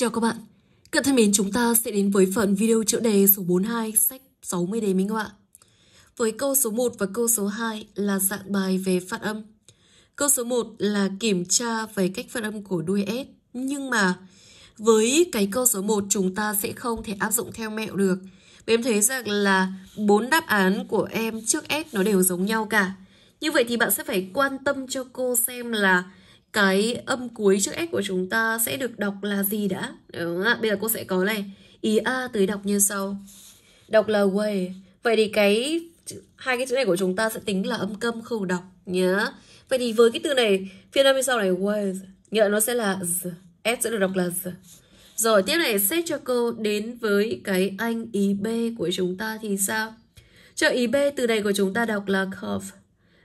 Chào các bạn, các thân mến chúng ta sẽ đến với phần video chữa đề số 42 sách 60 đề minh họa. Với câu số 1 và câu số 2 là dạng bài về phát âm. Câu số 1 là kiểm tra về cách phát âm của đuôi S. Nhưng mà với cái câu số 1 chúng ta sẽ không thể áp dụng theo mẹo được. Vì em thấy rằng là bốn đáp án của em trước S nó đều giống nhau cả. Như vậy thì bạn sẽ phải quan tâm cho cô xem là cái âm cuối trước s của chúng ta sẽ được đọc là gì đã đúng không ạ bây giờ cô sẽ có này ý a tới đọc như sau đọc là way vậy thì cái hai cái chữ này của chúng ta sẽ tính là âm câm khẩu đọc nhá vậy thì với cái từ này phiên âm bên sau này was nhớ nó sẽ là z s sẽ được đọc là z rồi tiếp này xét cho cô đến với cái anh ý b của chúng ta thì sao cho ý b từ này của chúng ta đọc là curve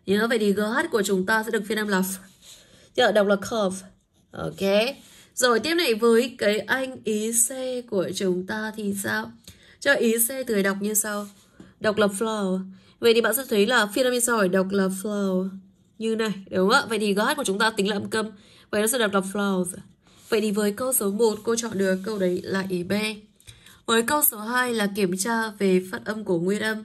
nhớ vậy thì gh của chúng ta sẽ được phiên âm là f chợ đọc là curve. Ok. Rồi tiếp này với cái anh ý C của chúng ta thì sao? Cho ý C từ đọc như sau. Đọc là flow. Vậy thì bạn sẽ thấy là phiên âm như sau đọc là flow. Như này, đúng không ạ? Vậy thì GH của chúng ta tính là âm câm. Vậy nó sẽ đọc là flows. Vậy thì với câu số 1 cô chọn được câu đấy là ý B. Với câu số 2 là kiểm tra về phát âm của nguyên âm.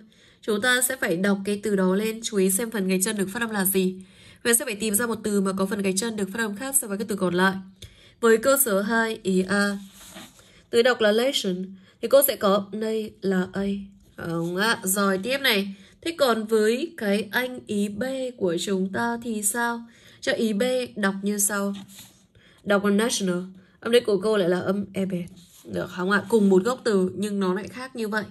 Chúng ta sẽ phải đọc cái từ đó lên, chú ý xem phần ngay chân được phát âm là gì. Vậy sẽ phải tìm ra một từ mà có phần gạch chân được phát âm khác so với các từ còn lại. Với cơ sở 2 ý a. Từ đọc là lesson thì cô sẽ có đây là a. Không ạ. Rồi tiếp này. Thế còn với cái anh ý B của chúng ta thì sao? Cho ý B đọc như sau. Đọc là national. Âm đấy của cô lại là âm e b Được không ạ? Cùng một gốc từ nhưng nó lại khác như vậy.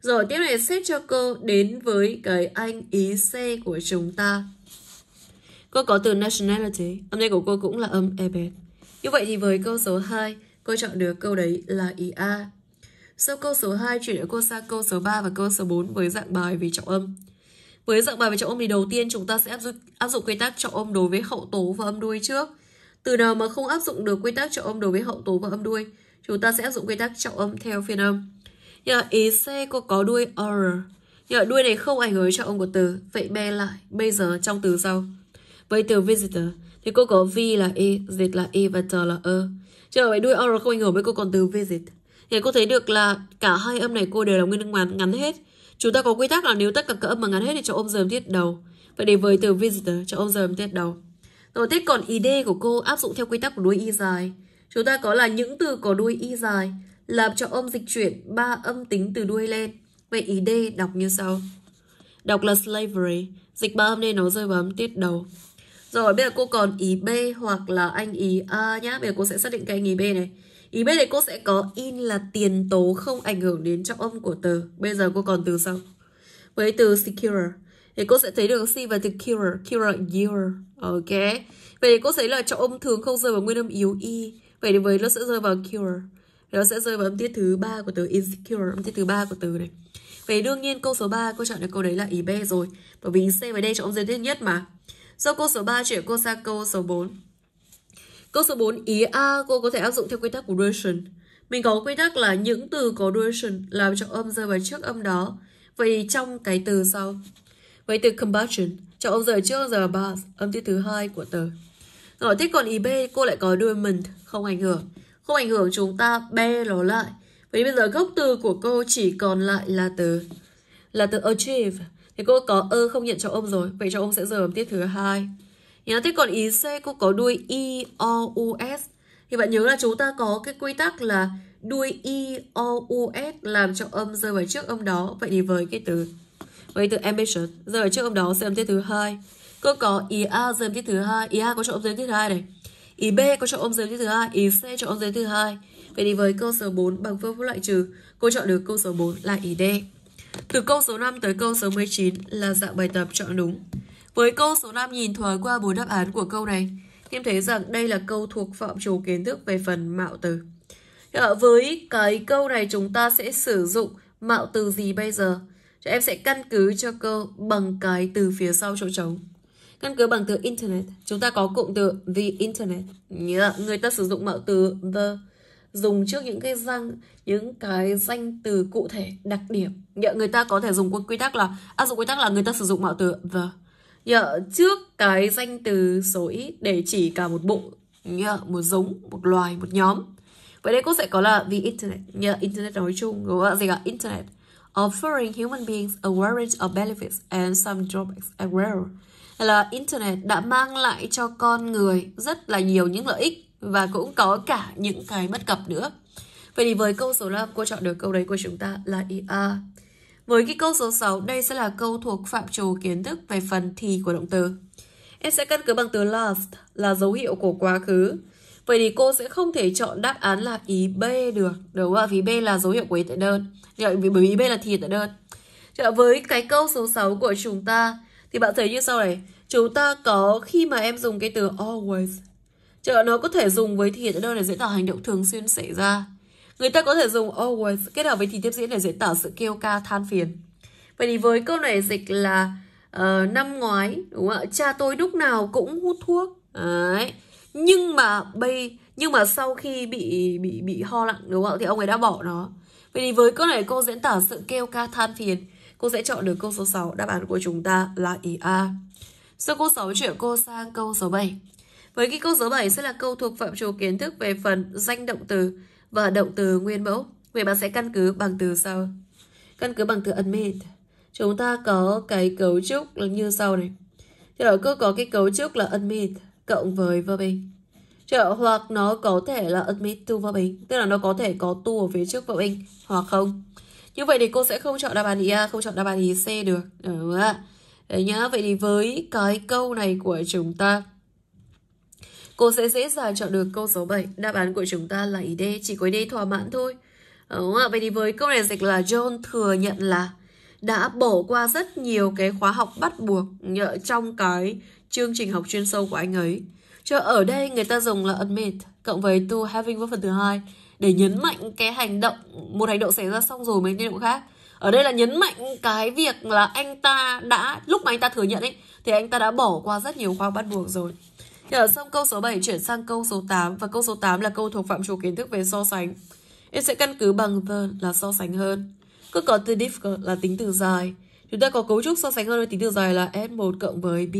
Rồi tiếp này xếp cho cô đến với cái anh ý C của chúng ta. Cô có từ nationality, âm đây của cô cũng là âm ebet. Như vậy thì với câu số 2, cô chọn được câu đấy là ý A. Sau câu số 2 chuyển đến cô sang câu số 3 và câu số 4 với dạng bài về trọng âm. Với dạng bài về trọng âm thì đầu tiên chúng ta sẽ áp dụng, áp dụng quy tắc trọng âm đối với hậu tố và âm đuôi trước. Từ nào mà không áp dụng được quy tắc trọng âm đối với hậu tố và âm đuôi, chúng ta sẽ áp dụng quy tắc trọng âm theo phiên âm. Nhờ ý C cô có đuôi R. Nhờ đuôi này không ảnh hưởng trọng âm của từ, vậy bè lại bây giờ trong từ sau với từ visitor thì cô có V là E, dịch là E và T là E. Chờ vậy đuôi R không ảnh hưởng với cô còn từ visit. Thì cô thấy được là cả hai âm này cô đều là nguyên âm ngắn, ngắn hết. Chúng ta có quy tắc là nếu tất cả các âm mà ngắn hết thì cho ông dờm tiết đầu. Vậy để với từ visitor cho ông dờm tiết đầu. Rồi tiếp còn ID của cô áp dụng theo quy tắc của đuôi Y dài. Chúng ta có là những từ có đuôi Y dài là cho âm dịch chuyển ba âm tính từ đuôi lên. Vậy ID đọc như sau. Đọc là slavery, dịch ba âm nên nó rơi vào âm tiết đầu. Rồi bây giờ cô còn ý B hoặc là anh ý A nhá. Bây giờ cô sẽ xác định cái anh ý B này. Ý B này cô sẽ có in là tiền tố không ảnh hưởng đến trọng âm của từ. Bây giờ cô còn từ sau. Với từ secure. Thì cô sẽ thấy được C và từ cure. Cure, cure. Ok. Vậy thì cô thấy là trọng âm thường không rơi vào nguyên âm yếu Y. Vậy thì với nó sẽ rơi vào cure. Nó sẽ rơi vào âm tiết thứ ba của từ insecure. Âm tiết thứ ba của từ này. Vậy đương nhiên câu số 3 cô chọn được câu đấy là ý B rồi. Bởi vì C và D trọng âm giới tiết nhất mà. Do câu số 3 chuyển cô sang câu số 4. Câu số 4 ý A cô có thể áp dụng theo quy tắc của duration. Mình có quy tắc là những từ có duration làm trọng âm rơi vào trước âm đó. Vậy trong cái từ sau. Vậy từ combustion, trọng âm rơi trước giờ vào âm tiết thứ hai của từ. Rồi thích còn ý B cô lại có diamond, không ảnh hưởng. Không ảnh hưởng chúng ta b nó lại. Vậy bây giờ gốc từ của cô chỉ còn lại là từ là từ achieve thì cô có ơ ừ, không nhận cho ông rồi. Vậy cho ông sẽ rời âm tiết thứ hai. Nhá, thế còn ý C cô có đuôi I, O, U, S. Thì bạn nhớ là chúng ta có cái quy tắc là đuôi I, O, U, S làm cho âm rơi vào trước âm đó. Vậy thì với cái từ với từ ambition rơi vào trước âm đó sẽ âm tiết thứ hai. Cô có ý A rơi âm tiết thứ hai, ý A có cho âm rơi tiết thứ hai này. Ý B có chọn âm rơi giới thứ hai, ý C chọn âm giới thứ hai. Vậy thì với câu số 4 bằng phương pháp loại trừ, cô chọn được câu số 4 là ý D. Từ câu số 5 tới câu số 19 là dạng bài tập chọn đúng. Với câu số 5 nhìn thoáng qua bốn đáp án của câu này, em thấy rằng đây là câu thuộc phạm trù kiến thức về phần mạo từ. Với cái câu này chúng ta sẽ sử dụng mạo từ gì bây giờ? Thì em sẽ căn cứ cho câu bằng cái từ phía sau chỗ trống. Căn cứ bằng từ Internet, chúng ta có cụm từ The Internet. Người ta sử dụng mạo từ The dùng trước những cái răng những cái danh từ cụ thể đặc điểm Nhờ người ta có thể dùng quy tắc là áp dụng quy tắc là người ta sử dụng mạo từ the Nhờ trước cái danh từ số ít để chỉ cả một bộ dạ, một giống một loài một nhóm vậy đây cô sẽ có là the internet Nhờ internet nói chung đúng không gì cả internet offering human beings a variety of benefits and some drawbacks as well là internet đã mang lại cho con người rất là nhiều những lợi ích và cũng có cả những cái bất cập nữa. Vậy thì với câu số 5, cô chọn được câu đấy của chúng ta là IA. Với cái câu số 6, đây sẽ là câu thuộc phạm trù kiến thức về phần thì của động từ. Em sẽ căn cứ bằng từ last là dấu hiệu của quá khứ. Vậy thì cô sẽ không thể chọn đáp án là ý B được, đúng không ạ? Vì B là dấu hiệu của hiện tại đơn. Bởi vì B là thì hiện tại đơn. Chợ dạ, với cái câu số 6 của chúng ta thì bạn thấy như sau này. Chúng ta có khi mà em dùng cái từ always Chợ nó có thể dùng với thì hiện đơn để diễn tả hành động thường xuyên xảy ra. Người ta có thể dùng always kết hợp với thì tiếp diễn để diễn tả sự kêu ca than phiền. Vậy thì với câu này dịch là uh, năm ngoái, đúng không ạ? Cha tôi lúc nào cũng hút thuốc. Đấy. Nhưng mà bây nhưng mà sau khi bị bị bị ho lặng đúng không ạ? Thì ông ấy đã bỏ nó. Vậy thì với câu này cô diễn tả sự kêu ca than phiền. Cô sẽ chọn được câu số 6. Đáp án của chúng ta là ý A. Sau câu 6 chuyển cô sang câu số 7. Với cái câu số 7 sẽ là câu thuộc phạm trù kiến thức về phần danh động từ và động từ nguyên mẫu. Vậy bạn sẽ căn cứ bằng từ sau. Căn cứ bằng từ admit. Chúng ta có cái cấu trúc như sau này. Thì đó cứ có cái cấu trúc là admit cộng với verbing. Trợ hoặc nó có thể là admit to verbing, tức là nó có thể có to ở phía trước verbing hoặc không. Như vậy thì cô sẽ không chọn đáp án ý A, không chọn đáp án ý C được. Đúng không ạ? Đấy nhá, vậy thì với cái câu này của chúng ta Cô sẽ dễ dàng chọn được câu số 7. Đáp án của chúng ta là ý D, chỉ có ý D thỏa mãn thôi. Ờ, đúng không? ạ Vậy thì với câu này dịch là John thừa nhận là đã bỏ qua rất nhiều cái khóa học bắt buộc trong cái chương trình học chuyên sâu của anh ấy. Cho ở đây người ta dùng là admit cộng với to having với phần thứ hai để nhấn mạnh cái hành động một hành động xảy ra xong rồi mới đến động khác. Ở đây là nhấn mạnh cái việc là anh ta đã lúc mà anh ta thừa nhận ấy thì anh ta đã bỏ qua rất nhiều khóa bắt buộc rồi. Hiểu xong câu số 7 chuyển sang câu số 8 và câu số 8 là câu thuộc phạm trù kiến thức về so sánh. Em sẽ căn cứ bằng the là so sánh hơn. Cứ có từ diff là tính từ dài. Chúng ta có cấu trúc so sánh hơn với tính từ dài là S1 cộng với B.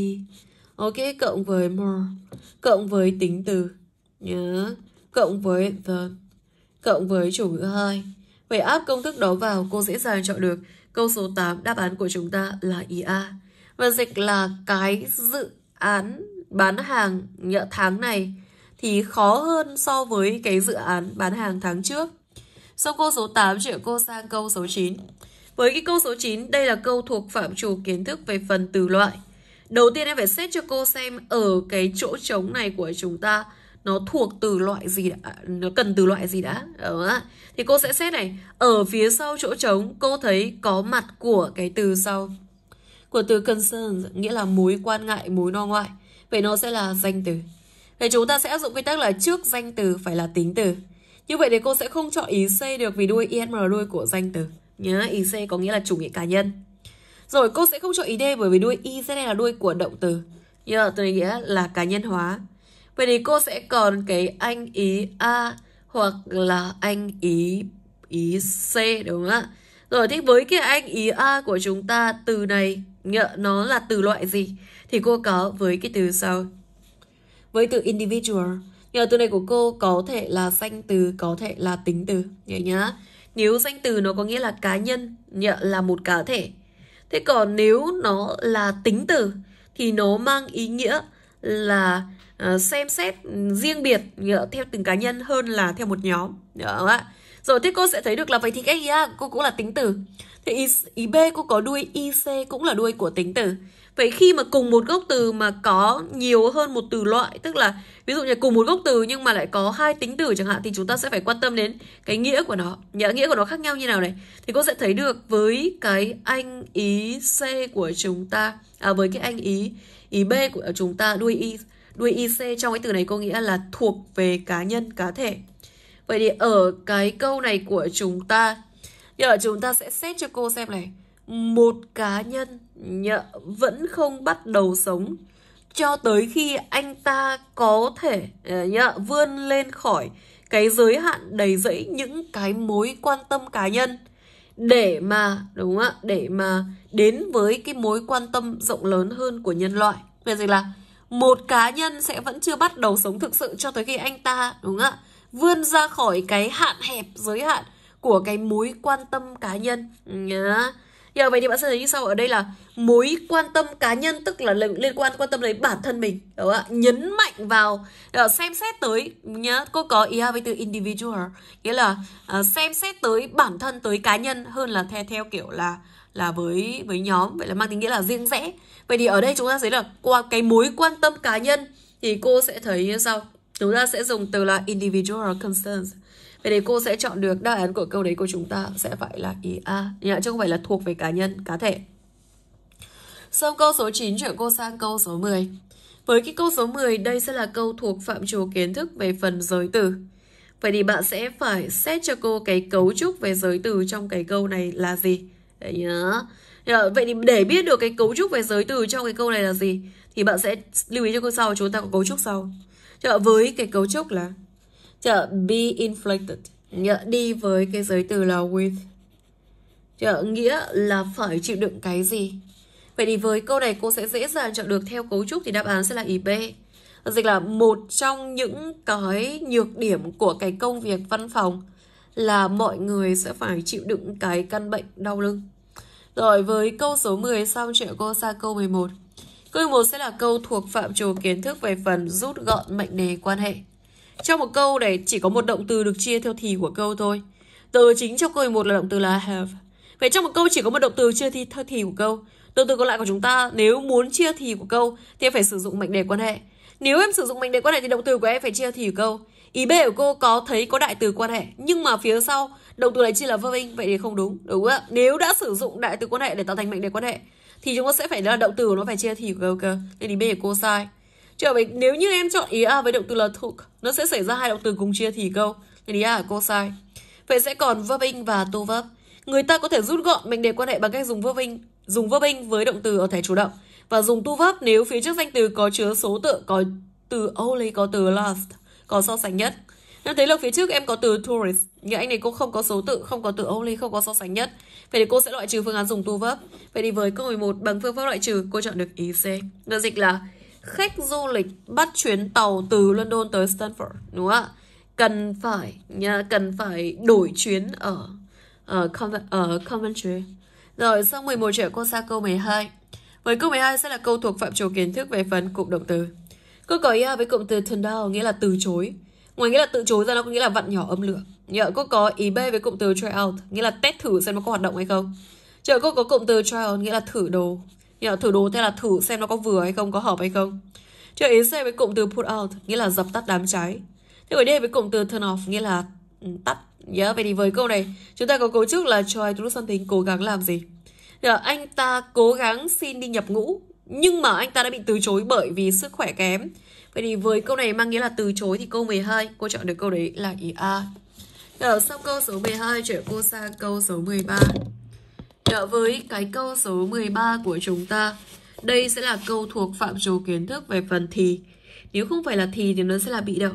Ok, cộng với more. Cộng với tính từ. Nhớ. Yeah. Cộng với the. Cộng với chủ ngữ 2. Vậy áp công thức đó vào, cô dễ dàng chọn được câu số 8 đáp án của chúng ta là IA. Và dịch là cái dự án bán hàng nhỡ tháng này thì khó hơn so với cái dự án bán hàng tháng trước. xong câu số 8 chuyển cô sang câu số 9. Với cái câu số 9, đây là câu thuộc phạm trù kiến thức về phần từ loại. Đầu tiên em phải xét cho cô xem ở cái chỗ trống này của chúng ta nó thuộc từ loại gì đã, nó cần từ loại gì đã. Đó. Thì cô sẽ xét này, ở phía sau chỗ trống cô thấy có mặt của cái từ sau. Của từ concern nghĩa là mối quan ngại, mối lo no ngoại. Vậy nó sẽ là danh từ. Vậy chúng ta sẽ áp dụng quy tắc là trước danh từ phải là tính từ. Như vậy thì cô sẽ không chọn ý C được vì đuôi INM là đuôi của danh từ. nhớ ý C có nghĩa là chủ nghĩa cá nhân. Rồi cô sẽ không chọn ý D bởi vì đuôi IZ là đuôi của động từ. Nhớ từ tôi nghĩa là cá nhân hóa. Vậy thì cô sẽ còn cái anh ý A hoặc là anh ý ý C đúng không ạ? Rồi thì với cái anh ý A của chúng ta từ này nó là từ loại gì thì cô có với cái từ sau. Với từ individual, nhờ từ này của cô có thể là danh từ, có thể là tính từ, nhớ nhá. Nếu danh từ nó có nghĩa là cá nhân, nhờ là một cá thể. Thế còn nếu nó là tính từ thì nó mang ý nghĩa là uh, xem xét riêng biệt nhờ theo từng cá nhân hơn là theo một nhóm. Được không ạ? Rồi thế cô sẽ thấy được là vậy thì cái gì á cô cũng là tính từ Thì ý, ý B cô có đuôi IC cũng là đuôi của tính từ Vậy khi mà cùng một gốc từ mà có nhiều hơn một từ loại, tức là ví dụ như cùng một gốc từ nhưng mà lại có hai tính từ chẳng hạn thì chúng ta sẽ phải quan tâm đến cái nghĩa của nó, nghĩa nghĩa của nó khác nhau như nào này. Thì cô sẽ thấy được với cái anh ý C của chúng ta, à với cái anh ý ý B của chúng ta đuôi y đuôi IC trong cái từ này có nghĩa là thuộc về cá nhân, cá thể. Vậy thì ở cái câu này của chúng ta giờ chúng ta sẽ xét cho cô xem này Một cá nhân nhờ vẫn không bắt đầu sống Cho tới khi anh ta có thể ờ, nhờ vươn lên khỏi Cái giới hạn đầy rẫy những cái mối quan tâm cá nhân để mà đúng không ạ để mà đến với cái mối quan tâm rộng lớn hơn của nhân loại vậy gì là một cá nhân sẽ vẫn chưa bắt đầu sống thực sự cho tới khi anh ta đúng không ạ vươn ra khỏi cái hạn hẹp giới hạn của cái mối quan tâm cá nhân nhá giờ dạ, vậy thì bạn sẽ thấy như sau ở đây là mối quan tâm cá nhân tức là liên quan quan tâm đến bản thân mình đúng không? nhấn mạnh vào xem xét tới nhá cô có ý với từ individual nghĩa là à, xem xét tới bản thân tới cá nhân hơn là theo theo kiểu là là với với nhóm vậy là mang tính nghĩa là riêng rẽ vậy thì ở đây chúng ta thấy là qua cái mối quan tâm cá nhân thì cô sẽ thấy như sau Chúng ta sẽ dùng từ là individual concerns. Vậy thì cô sẽ chọn được đáp án của câu đấy của chúng ta sẽ phải là ý A, chứ không phải là thuộc về cá nhân, cá thể. Xong câu số 9 chuyển cô sang câu số 10. Với cái câu số 10, đây sẽ là câu thuộc phạm trù kiến thức về phần giới từ. Vậy thì bạn sẽ phải xét cho cô cái cấu trúc về giới từ trong cái câu này là gì. Đấy nhá. Vậy thì để biết được cái cấu trúc về giới từ trong cái câu này là gì thì bạn sẽ lưu ý cho cô sau chúng ta có cấu trúc sau chợ với cái cấu trúc là chợ be inflated nghĩa đi với cái giới từ là with chợ nghĩa là phải chịu đựng cái gì vậy thì với câu này cô sẽ dễ dàng chọn được theo cấu trúc thì đáp án sẽ là ý b dịch là một trong những cái nhược điểm của cái công việc văn phòng là mọi người sẽ phải chịu đựng cái căn bệnh đau lưng. Rồi với câu số 10 xong chuyện cô sang câu 11. Câu 1 sẽ là câu thuộc phạm trù kiến thức về phần rút gọn mệnh đề quan hệ. Trong một câu này chỉ có một động từ được chia theo thì của câu thôi. Từ chính trong câu 11 là động từ là have. Vậy trong một câu chỉ có một động từ chia thì theo thì của câu. Động từ còn lại của chúng ta nếu muốn chia thì của câu thì em phải sử dụng mệnh đề quan hệ. Nếu em sử dụng mệnh đề quan hệ thì động từ của em phải chia thì của câu. Ý B của cô có thấy có đại từ quan hệ nhưng mà phía sau động từ này chỉ là verb vậy thì không đúng đúng ạ. Nếu đã sử dụng đại từ quan hệ để tạo thành mệnh đề quan hệ thì chúng ta sẽ phải là động từ nó phải chia thì của cơ nên ý b của cô sai trở về nếu như em chọn ý a với động từ là thuộc nó sẽ xảy ra hai động từ cùng chia thì câu nên ý a của cô sai vậy sẽ còn verbing và to verb người ta có thể rút gọn mệnh đề quan hệ bằng cách dùng verbing dùng verbing với động từ ở thể chủ động và dùng to verb nếu phía trước danh từ có chứa số tự có từ only có từ last có so sánh nhất Em thấy là phía trước em có từ tourist, nhưng anh này cô không có số tự, không có từ only, không có so sánh nhất. Vậy thì cô sẽ loại trừ phương án dùng to verb. Vậy thì với câu 11 bằng phương pháp loại trừ, cô chọn được ý e C. Được dịch là khách du lịch bắt chuyến tàu từ London tới Stanford, đúng không ạ? Cần phải nha, cần phải đổi chuyến ở ở, ở Coventry. Rồi xong 11 triệu cô sang câu 12. Với câu 12 sẽ là câu thuộc phạm trù kiến thức về phần cụm động từ. Cô có ý với cụm từ turn down nghĩa là từ chối ngoài nghĩa là tự chối ra nó có nghĩa là vặn nhỏ âm lượng nhờ cô có ý b với cụm từ try out nghĩa là test thử xem nó có hoạt động hay không chờ cô có cụm từ try out nghĩa là thử đồ nhờ thử đồ thế là thử xem nó có vừa hay không có hợp hay không chờ ý c với cụm từ put out nghĩa là dập tắt đám cháy thế ở đây với cụm từ turn off nghĩa là ừ, tắt yeah, vậy thì với câu này chúng ta có cấu trúc là try to do something cố gắng làm gì nhờ anh ta cố gắng xin đi nhập ngũ nhưng mà anh ta đã bị từ chối bởi vì sức khỏe kém Vậy thì với câu này mang nghĩa là từ chối thì câu 12 cô chọn được câu đấy là ý A. Rồi xong câu số 12 chuyển cô sang câu số 13. Rồi với cái câu số 13 của chúng ta, đây sẽ là câu thuộc phạm trù kiến thức về phần thì. Nếu không phải là thì thì nó sẽ là bị đâu.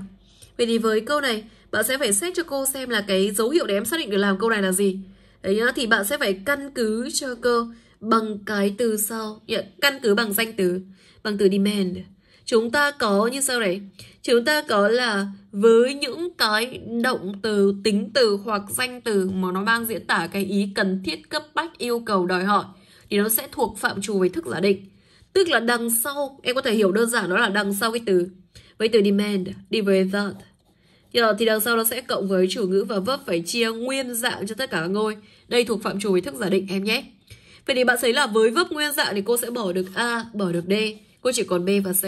Vậy thì với câu này, bạn sẽ phải xét cho cô xem là cái dấu hiệu để em xác định được làm câu này là gì. Đấy nhá, thì bạn sẽ phải căn cứ cho cô bằng cái từ sau, căn cứ bằng danh từ, bằng từ demand chúng ta có như sau này chúng ta có là với những cái động từ tính từ hoặc danh từ mà nó mang diễn tả cái ý cần thiết cấp bách yêu cầu đòi hỏi thì nó sẽ thuộc phạm trù về thức giả định tức là đằng sau em có thể hiểu đơn giản đó là đằng sau cái từ với từ demand đi với that Giờ thì đằng sau nó sẽ cộng với chủ ngữ và vấp phải chia nguyên dạng cho tất cả các ngôi. Đây thuộc phạm trù về thức giả định em nhé. Vậy thì bạn thấy là với vấp nguyên dạng thì cô sẽ bỏ được A, bỏ được D cô chỉ còn B và C.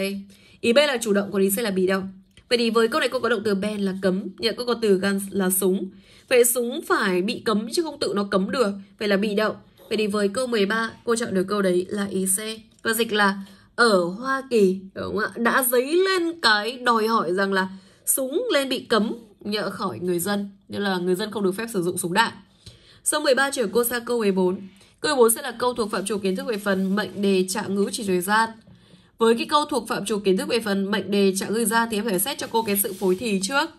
Ý B là chủ động, còn ý C là bị động. Vậy thì với câu này cô có động từ ban là cấm, nhận cô có từ gun là súng. Vậy súng phải bị cấm chứ không tự nó cấm được, vậy là bị động. Vậy thì với câu 13, cô chọn được câu đấy là ý C. Và dịch là ở Hoa Kỳ đúng không ạ? đã dấy lên cái đòi hỏi rằng là súng lên bị cấm nhỡ khỏi người dân nên là người dân không được phép sử dụng súng đạn. Sau 13 chuyển cô sang câu 14. Câu 14 sẽ là câu thuộc phạm chủ kiến thức về phần mệnh đề trạng ngữ chỉ thời gian. Với cái câu thuộc phạm trù kiến thức về phần mệnh đề trả lời ra thì em phải xét cho cô cái sự phối thì trước.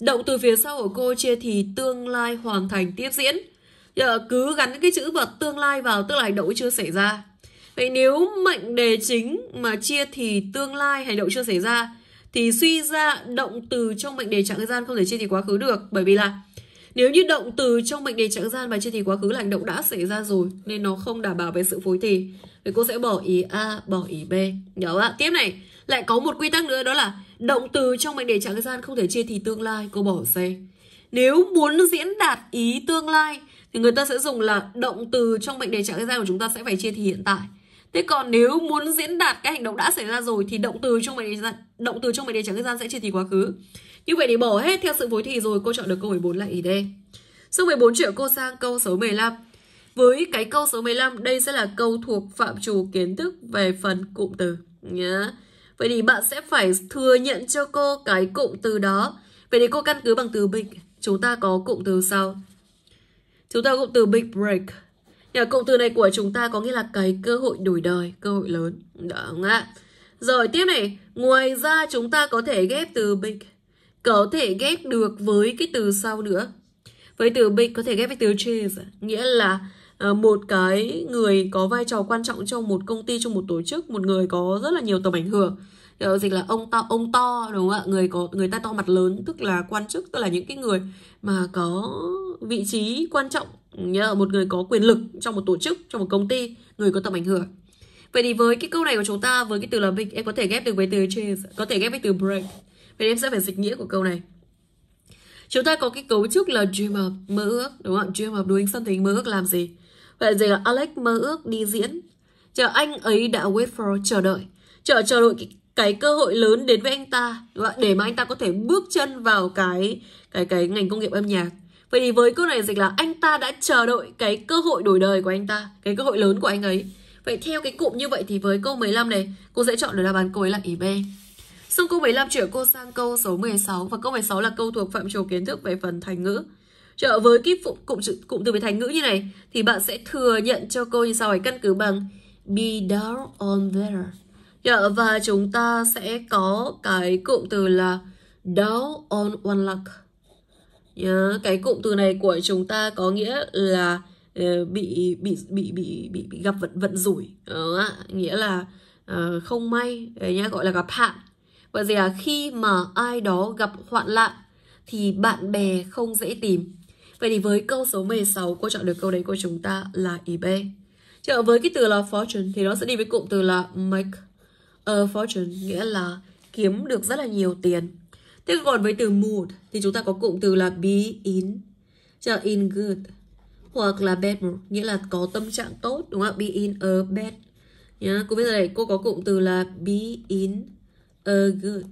Động từ phía sau của cô chia thì tương lai hoàn thành tiếp diễn. Giờ cứ gắn cái chữ vật tương lai vào tức là hành động chưa xảy ra. Vậy nếu mệnh đề chính mà chia thì tương lai hành động chưa xảy ra thì suy ra động từ trong mệnh đề trạng thời gian không thể chia thì quá khứ được bởi vì là nếu như động từ trong mệnh đề trạng gian và trên thì quá khứ là hành động đã xảy ra rồi nên nó không đảm bảo về sự phối thì thì cô sẽ bỏ ý A, bỏ ý B. Nhớ ạ. Tiếp này, lại có một quy tắc nữa đó là động từ trong mệnh đề trạng gian không thể chia thì tương lai, cô bỏ C. Nếu muốn diễn đạt ý tương lai thì người ta sẽ dùng là động từ trong mệnh đề trạng ra của chúng ta sẽ phải chia thì hiện tại. Thế còn nếu muốn diễn đạt cái hành động đã xảy ra rồi thì động từ trong mệnh đề động từ trong mệnh đề trạng ra sẽ chia thì quá khứ. Như vậy thì bỏ hết theo sự phối thì rồi cô chọn được câu 14 là ý D. Số 14 chuyển cô sang câu số 15. Với cái câu số 15, đây sẽ là câu thuộc phạm trù kiến thức về phần cụm từ. Yeah. Vậy thì bạn sẽ phải thừa nhận cho cô cái cụm từ đó. Vậy thì cô căn cứ bằng từ big. Chúng ta có cụm từ sau. Chúng ta có cụm từ big break. Nhà cụm từ này của chúng ta có nghĩa là cái cơ hội đổi đời, cơ hội lớn. đúng không ạ? Rồi tiếp này, ngoài ra chúng ta có thể ghép từ big có thể ghép được với cái từ sau nữa với từ big có thể ghép với từ chief nghĩa là ờ, một cái người có vai trò quan trọng trong một công ty trong một tổ chức một người có rất là nhiều tầm ảnh hưởng Điều ờ, dịch là ông to ông to đúng không ạ người có người ta to mặt lớn tức là quan chức tức là những cái người mà có vị trí quan trọng nhờ một người có quyền lực trong một tổ chức trong một công ty người có tầm ảnh hưởng vậy thì với cái câu này của chúng ta với cái từ là big em có thể ghép được với từ chase có thể ghép với từ break Thế em sẽ phải dịch nghĩa của câu này. Chúng ta có cái cấu trúc là dream of, mơ ước, đúng không? Dream of doing something, mơ ước làm gì? Vậy gì là Alex mơ ước đi diễn. Chờ anh ấy đã wait for, chờ đợi. Chờ chờ đợi cái, cái cơ hội lớn đến với anh ta, đúng không? Để mà anh ta có thể bước chân vào cái cái cái ngành công nghiệp âm nhạc. Vậy thì với câu này dịch là anh ta đã chờ đợi cái cơ hội đổi đời của anh ta, cái cơ hội lớn của anh ấy. Vậy theo cái cụm như vậy thì với câu 15 này, cô sẽ chọn được đáp án cô ấy là ý B. Xong câu 15 chuyển cô sang câu số 16 và câu 16 là câu thuộc phạm trù kiến thức về phần thành ngữ. Trở với cái phụ, cụm, cụm từ về thành ngữ như này thì bạn sẽ thừa nhận cho cô như sau hãy căn cứ bằng be down on there. Trở và chúng ta sẽ có cái cụm từ là down on one luck. Yeah, cái cụm từ này của chúng ta có nghĩa là uh, bị bị bị bị bị, bị gặp vận vận rủi, uh, nghĩa là uh, không may đấy nhá, gọi là gặp hạn bởi vì là khi mà ai đó gặp hoạn nạn thì bạn bè không dễ tìm. Vậy thì với câu số 16, cô chọn được câu đấy của chúng ta là ý B. Trở với cái từ là fortune thì nó sẽ đi với cụm từ là make a fortune, nghĩa là kiếm được rất là nhiều tiền. Thế còn với từ mood thì chúng ta có cụm từ là be in, trở in good, hoặc là bad mood, nghĩa là có tâm trạng tốt, đúng không ạ? Be in a bad. Yeah. Cô bây giờ này cô có cụm từ là be in a ờ, good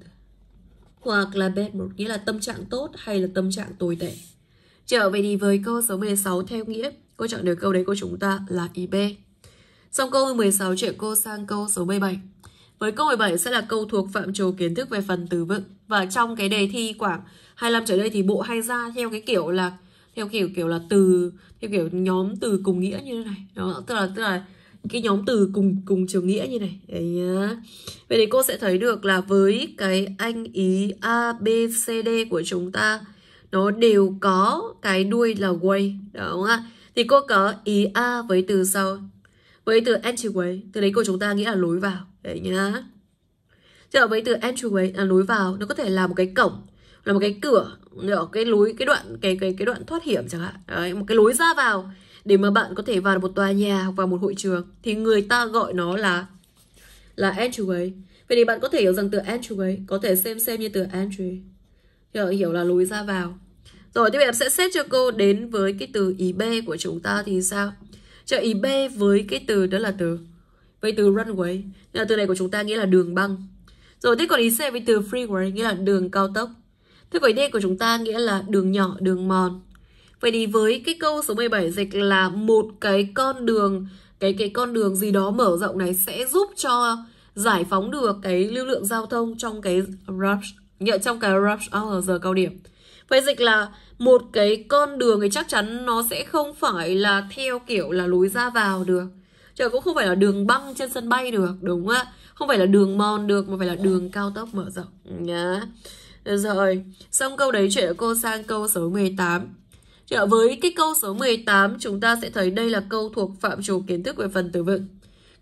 hoặc là bad một nghĩa là tâm trạng tốt hay là tâm trạng tồi tệ. Trở về đi với câu số 16 theo nghĩa, cô chọn được câu đấy của chúng ta là ý b Xong câu 16 chuyển cô sang câu số 17. Với câu 17 sẽ là câu thuộc phạm trù kiến thức về phần từ vựng và trong cái đề thi khoảng 25 trở đây thì bộ hay ra theo cái kiểu là theo kiểu kiểu là từ theo kiểu nhóm từ cùng nghĩa như thế này. Đó, tức là tức là cái nhóm từ cùng cùng chiều nghĩa như này đấy nhá vậy thì cô sẽ thấy được là với cái anh ý a b c d của chúng ta nó đều có cái đuôi là way đúng không ạ thì cô có ý a với từ sau với từ entryway từ đấy cô chúng ta nghĩa là lối vào đấy nhá Thế với từ entryway là lối vào nó có thể là một cái cổng là một cái cửa ở cái lối cái đoạn cái cái cái đoạn thoát hiểm chẳng hạn đấy, một cái lối ra vào để mà bạn có thể vào một tòa nhà hoặc vào một hội trường thì người ta gọi nó là là entryway vậy thì bạn có thể hiểu rằng từ entryway có thể xem xem như từ entry hiểu, hiểu là lối ra vào rồi tiếp theo em sẽ xét cho cô đến với cái từ ý b của chúng ta thì sao cho ý b với cái từ đó là từ với từ runway là từ này của chúng ta nghĩa là đường băng rồi thế còn ý c với từ freeway nghĩa là đường cao tốc thế còn ý d của chúng ta nghĩa là đường nhỏ đường mòn Vậy thì với cái câu số 17 dịch là một cái con đường cái cái con đường gì đó mở rộng này sẽ giúp cho giải phóng được cái lưu lượng giao thông trong cái rush nghĩa trong cái rush hour giờ cao điểm. Vậy dịch là một cái con đường thì chắc chắn nó sẽ không phải là theo kiểu là lối ra vào được. Chứ cũng không phải là đường băng trên sân bay được, đúng không ạ? Không phải là đường mòn được mà phải là đường cao tốc mở rộng nhá. Rồi, xong câu đấy chuyển cô sang câu số 18. Với cái câu số 18, chúng ta sẽ thấy đây là câu thuộc phạm trù kiến thức về phần từ vựng.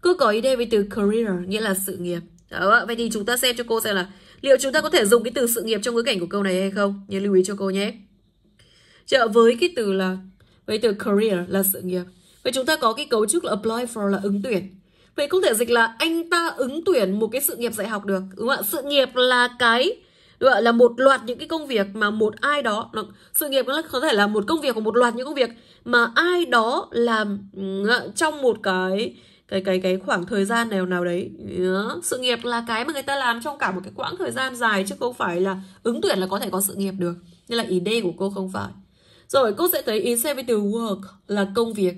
Cô có ý đề với từ career, nghĩa là sự nghiệp. Đó, vậy thì chúng ta xem cho cô xem là liệu chúng ta có thể dùng cái từ sự nghiệp trong ngữ cảnh của câu này hay không? Nhớ lưu ý cho cô nhé. Trợ với cái từ là với từ career là sự nghiệp. Vậy chúng ta có cái cấu trúc là apply for là ứng tuyển. Vậy không thể dịch là anh ta ứng tuyển một cái sự nghiệp dạy học được, đúng không ạ? Sự nghiệp là cái gọi là một loạt những cái công việc mà một ai đó nó, sự nghiệp nó có thể là một công việc của một loạt những công việc mà ai đó làm trong một cái cái cái cái khoảng thời gian nào nào đấy yeah. Ờ, sự nghiệp là cái mà người ta làm trong cả một cái quãng thời gian dài chứ không phải là ứng tuyển là có thể có sự nghiệp được nên là ý D của cô không phải rồi cô sẽ thấy ý xem với từ work là công việc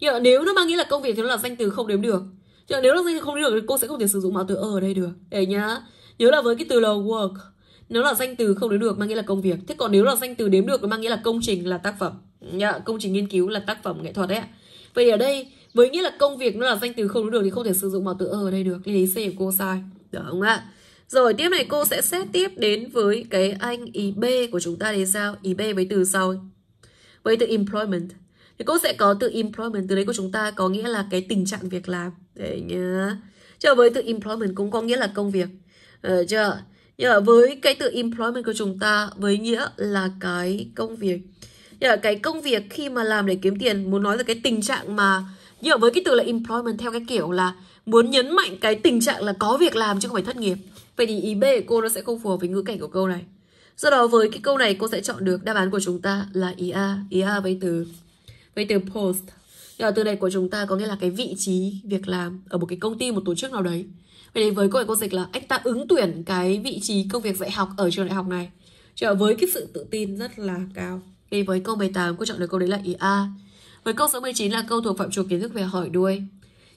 nhưng nếu nó mang nghĩa là công việc thì nó là danh từ không đếm được nhưng nếu nó danh từ không đếm được thì cô sẽ không thể sử dụng mạo từ ở ờ ở đây được để nhá nhớ là với cái từ là work nếu là danh từ không đếm được mang nghĩa là công việc thế còn nếu là danh từ đếm được nó mang nghĩa là công trình là tác phẩm yeah, công trình nghiên cứu là tác phẩm nghệ thuật đấy ạ vậy ở đây với nghĩa là công việc nó là danh từ không đếm được thì không thể sử dụng bảo tự ở đây được nên ý c của cô sai được không ạ rồi tiếp này cô sẽ xét tiếp đến với cái anh ý b của chúng ta để sao ý b với từ sau với từ employment thì cô sẽ có từ employment từ đấy của chúng ta có nghĩa là cái tình trạng việc làm đấy nhá chờ với từ employment cũng có nghĩa là công việc ờ, chưa Yeah, với cái từ employment của chúng ta với nghĩa là cái công việc. Yeah, cái công việc khi mà làm để kiếm tiền muốn nói là cái tình trạng mà như với cái từ là employment theo cái kiểu là muốn nhấn mạnh cái tình trạng là có việc làm chứ không phải thất nghiệp. Vậy thì ý B của cô nó sẽ không phù hợp với ngữ cảnh của câu này. Do đó với cái câu này cô sẽ chọn được đáp án của chúng ta là ý A, ý A với từ với từ post. Yeah, từ này của chúng ta có nghĩa là cái vị trí việc làm ở một cái công ty một tổ chức nào đấy. Vậy đến với cô ấy cô dịch là anh ta ứng tuyển cái vị trí công việc dạy học ở trường đại học này. Trở với cái sự tự tin rất là cao. Thì với câu 18 cô chọn được câu đấy là ý A. Với câu số 19 là câu thuộc phạm trù kiến thức về hỏi đuôi.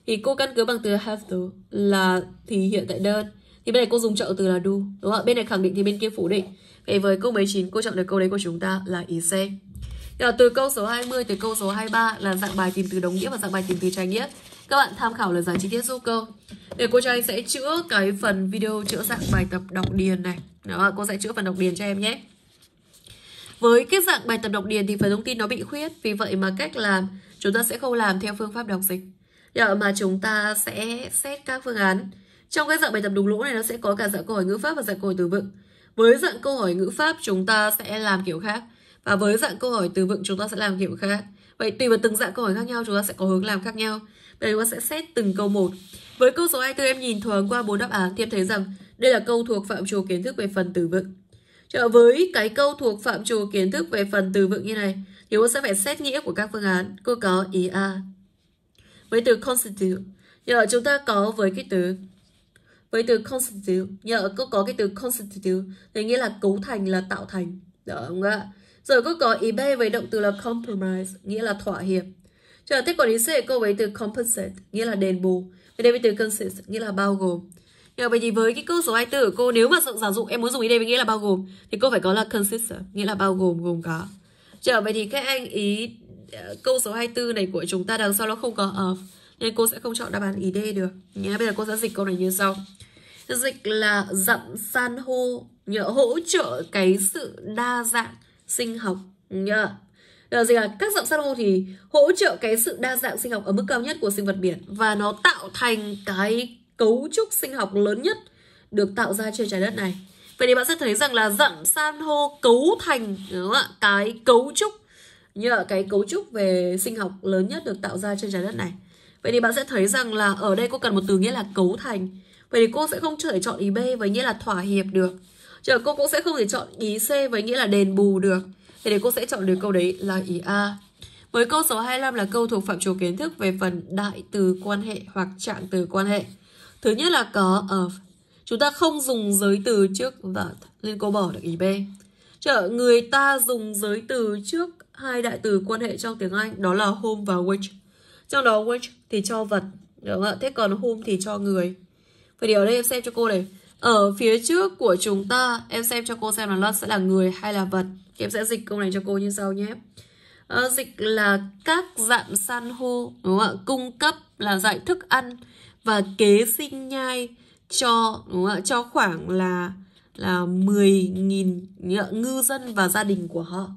Thì cô căn cứ bằng từ have to là thì hiện tại đơn. Thì bên này cô dùng trợ từ là do, đúng không ạ? Bên này khẳng định thì bên kia phủ định. Vậy với câu 19 cô chọn được câu đấy của chúng ta là ý C. từ câu số 20 tới câu số 23 là dạng bài tìm từ đồng nghĩa và dạng bài tìm từ trái nghĩa. Các bạn tham khảo lời giải chi tiết giúp cô. Để cô cho anh sẽ chữa cái phần video chữa dạng bài tập đọc điền này. Đó, cô sẽ chữa phần đọc điền cho em nhé. Với cái dạng bài tập đọc điền thì phần thông tin nó bị khuyết, vì vậy mà cách làm chúng ta sẽ không làm theo phương pháp đọc dịch. Giờ mà chúng ta sẽ xét các phương án. Trong cái dạng bài tập đục lỗ này nó sẽ có cả dạng câu hỏi ngữ pháp và dạng câu hỏi từ vựng. Với dạng câu hỏi ngữ pháp chúng ta sẽ làm kiểu khác và với dạng câu hỏi từ vựng chúng ta sẽ làm kiểu khác. Vậy tùy vào từng dạng câu hỏi khác nhau chúng ta sẽ có hướng làm khác nhau. Đây chúng ta sẽ xét từng câu một. Với câu số 24 em nhìn thoáng qua bốn đáp án thì em thấy rằng đây là câu thuộc phạm trù kiến thức về phần từ vựng. Trở với cái câu thuộc phạm trù kiến thức về phần từ vựng như này thì chúng ta sẽ phải xét nghĩa của các phương án. Cô có ý A. Với từ constitute, nhờ chúng ta có với cái từ với từ constitute nhờ có có cái từ constitute thì nghĩa là cấu thành là tạo thành được không ạ rồi có có ý b với động từ là compromise nghĩa là thỏa hiệp Trường hợp tích quản lý sư câu ấy từ compensate, nghĩa là đền bù. Và đây với từ consist, nghĩa là bao gồm. Nhưng mà vậy thì với cái câu số 24 của cô, nếu mà giả dụ em muốn dùng ý đây với nghĩa là bao gồm, thì cô phải có là consist, nghĩa là bao gồm, gồm có. trở dạ, vậy thì các anh ý ờ, câu số 24 này của chúng ta đằng sau nó không có of, nên cô sẽ không chọn đáp án ý D được. Nhá, bây giờ cô sẽ dịch câu này như sau. Dịch là dặm san hô, nhờ hỗ trợ cái sự đa dạng sinh học. Nhờ dạ là gì là các dạng san hô thì hỗ trợ cái sự đa dạng sinh học ở mức cao nhất của sinh vật biển và nó tạo thành cái cấu trúc sinh học lớn nhất được tạo ra trên trái đất này vậy thì bạn sẽ thấy rằng là dặm san hô cấu thành đúng không ạ cái cấu trúc như là cái cấu trúc về sinh học lớn nhất được tạo ra trên trái đất này vậy thì bạn sẽ thấy rằng là ở đây cô cần một từ nghĩa là cấu thành vậy thì cô sẽ không thể chọn ý b với nghĩa là thỏa hiệp được chờ cô cũng sẽ không thể chọn ý c với nghĩa là đền bù được thì nên cô sẽ chọn được câu đấy là ý A. Với câu số 25 là câu thuộc phạm trù kiến thức về phần đại từ quan hệ hoặc trạng từ quan hệ. Thứ nhất là có of. Chúng ta không dùng giới từ trước that nên cô bỏ được ý B. Chợ người ta dùng giới từ trước hai đại từ quan hệ trong tiếng Anh đó là home và which. Trong đó which thì cho vật, đúng không ạ? Thế còn home thì cho người. Vậy thì ở đây em xem cho cô này ở phía trước của chúng ta em xem cho cô xem là lot sẽ là người hay là vật thì em sẽ dịch câu này cho cô như sau nhé ờ, dịch là các dạng san hô đúng không ạ cung cấp là dạng thức ăn và kế sinh nhai cho đúng không ạ cho khoảng là là 10.000 ngư dân và gia đình của họ.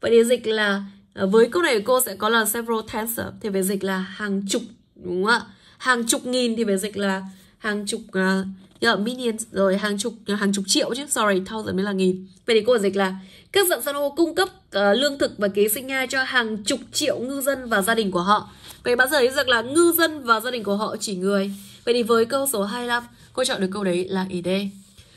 Vậy thì dịch là ờ, với câu này cô sẽ có là several tens thì về dịch là hàng chục đúng không ạ? Hàng chục nghìn thì về dịch là hàng chục uh, yeah, minions rồi hàng chục hàng chục triệu chứ sorry thousand mới là nghìn vậy thì cô dịch là các dạng san hô cung cấp uh, lương thực và kế sinh nhai cho hàng chục triệu ngư dân và gia đình của họ vậy bạn giờ ý rằng là ngư dân và gia đình của họ chỉ người vậy thì với câu số 25 cô chọn được câu đấy là ý D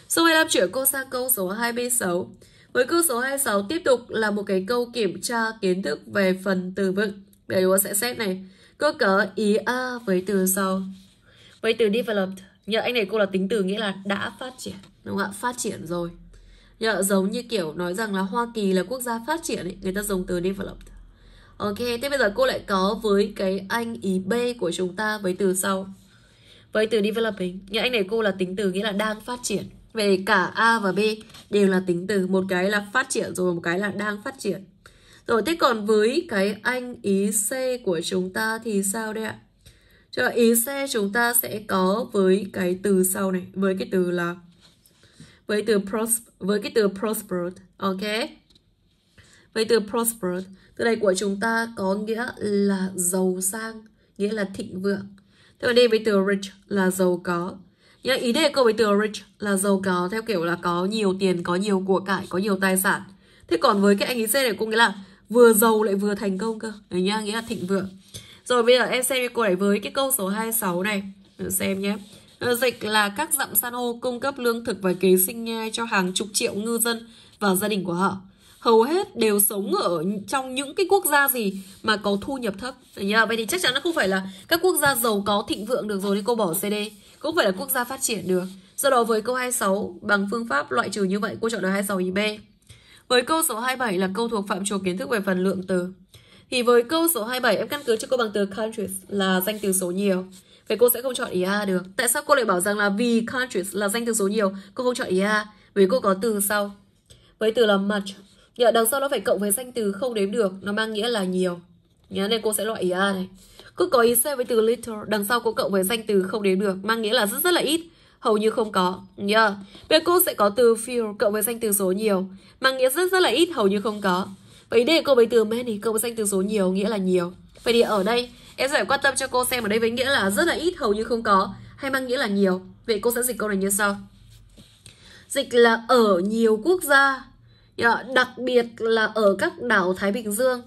số 25 chuyển cô sang câu số 26 với câu số 26 tiếp tục là một cái câu kiểm tra kiến thức về phần từ vựng vậy cô sẽ xét này cơ cấu ý A với từ sau với từ developed Nhờ anh này cô là tính từ nghĩa là đã phát triển, đúng không ạ? Phát triển rồi. Nhờ giống như kiểu nói rằng là Hoa Kỳ là quốc gia phát triển ấy, người ta dùng từ developed. Ok, thế bây giờ cô lại có với cái anh ý B của chúng ta với từ sau. Với từ developing, nhờ anh này cô là tính từ nghĩa là đang phát triển. Về cả A và B đều là tính từ, một cái là phát triển rồi một cái là đang phát triển. Rồi thế còn với cái anh ý C của chúng ta thì sao đây ạ? Cho ý xe chúng ta sẽ có với cái từ sau này, với cái từ là với từ pros với cái từ prosper ok? Với từ prosper từ này của chúng ta có nghĩa là giàu sang, nghĩa là thịnh vượng. Thế còn đây với từ rich là giàu có. Nghĩa ý đề câu với từ rich là giàu có theo kiểu là có nhiều tiền, có nhiều của cải, có nhiều tài sản. Thế còn với cái anh ý xe này cũng nghĩa là vừa giàu lại vừa thành công cơ. Đấy nhá, nghĩa là thịnh vượng. Rồi bây giờ em xem cô này với cái câu số 26 này. Xem nhé. Ờ, dịch là các dặm san hô cung cấp lương thực và kế sinh nhai cho hàng chục triệu ngư dân và gia đình của họ. Hầu hết đều sống ở trong những cái quốc gia gì mà có thu nhập thấp. Được nhá. Vậy thì chắc chắn nó không phải là các quốc gia giàu có thịnh vượng được rồi thì cô bỏ CD. Cũng phải là quốc gia phát triển được. Do đó với câu 26 bằng phương pháp loại trừ như vậy cô chọn là 26 ý B. Với câu số 27 là câu thuộc phạm trù kiến thức về phần lượng từ. Thì với câu số 27 em căn cứ cho cô bằng từ countries là danh từ số nhiều. Vậy cô sẽ không chọn ý A được. Tại sao cô lại bảo rằng là vì countries là danh từ số nhiều, cô không chọn ý A? Vì cô có từ sau. Với từ là much. Nhờ đằng sau nó phải cộng với danh từ không đếm được, nó mang nghĩa là nhiều. Nhớ nên cô sẽ loại ý A này. cô có ý C với từ little, đằng sau cô cộng với danh từ không đếm được, mang nghĩa là rất rất là ít hầu như không có nhớ. Yeah. Bây cô sẽ có từ few cộng với danh từ số nhiều, mang nghĩa rất rất là ít hầu như không có ý đề cô bấy từ men thì câu danh từ số nhiều nghĩa là nhiều vậy thì ở đây em sẽ quan tâm cho cô xem ở đây với nghĩa là rất là ít hầu như không có hay mang nghĩa là nhiều vậy cô sẽ dịch câu này như sau dịch là ở nhiều quốc gia đặc biệt là ở các đảo thái bình dương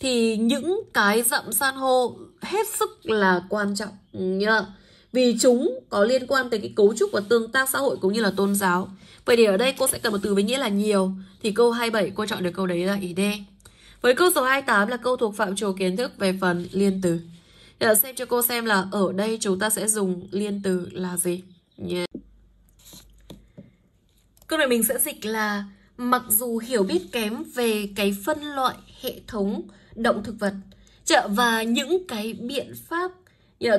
thì những cái dặm san hô hết sức là quan trọng nhá vì chúng có liên quan tới cái cấu trúc và tương tác xã hội cũng như là tôn giáo vậy thì ở đây cô sẽ cần một từ với nghĩa là nhiều thì câu 27 cô chọn được câu đấy là ý D. Với câu số 28 là câu thuộc phạm trù kiến thức về phần liên từ. Để xem cho cô xem là ở đây chúng ta sẽ dùng liên từ là gì. Yeah. Câu này mình sẽ dịch là mặc dù hiểu biết kém về cái phân loại hệ thống động thực vật chợ và những cái biện pháp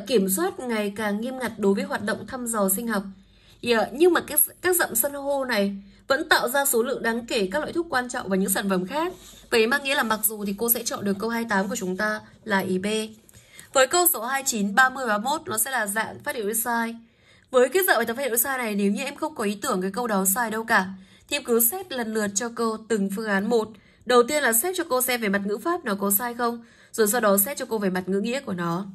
kiểm soát ngày càng nghiêm ngặt đối với hoạt động thăm dò sinh học nhưng mà các các dặm san hô này vẫn tạo ra số lượng đáng kể các loại thuốc quan trọng và những sản phẩm khác. Vậy mang nghĩa là mặc dù thì cô sẽ chọn được câu 28 của chúng ta là ý B. Với câu số 29, 30 và 31 nó sẽ là dạng phát hiện sai. Với cái dạng bài tập phát hiện sai này nếu như em không có ý tưởng cái câu đó sai đâu cả thì em cứ xét lần lượt cho cô từng phương án một. Đầu tiên là xét cho cô xem về mặt ngữ pháp nó có sai không, rồi sau đó xét cho cô về mặt ngữ nghĩa của nó.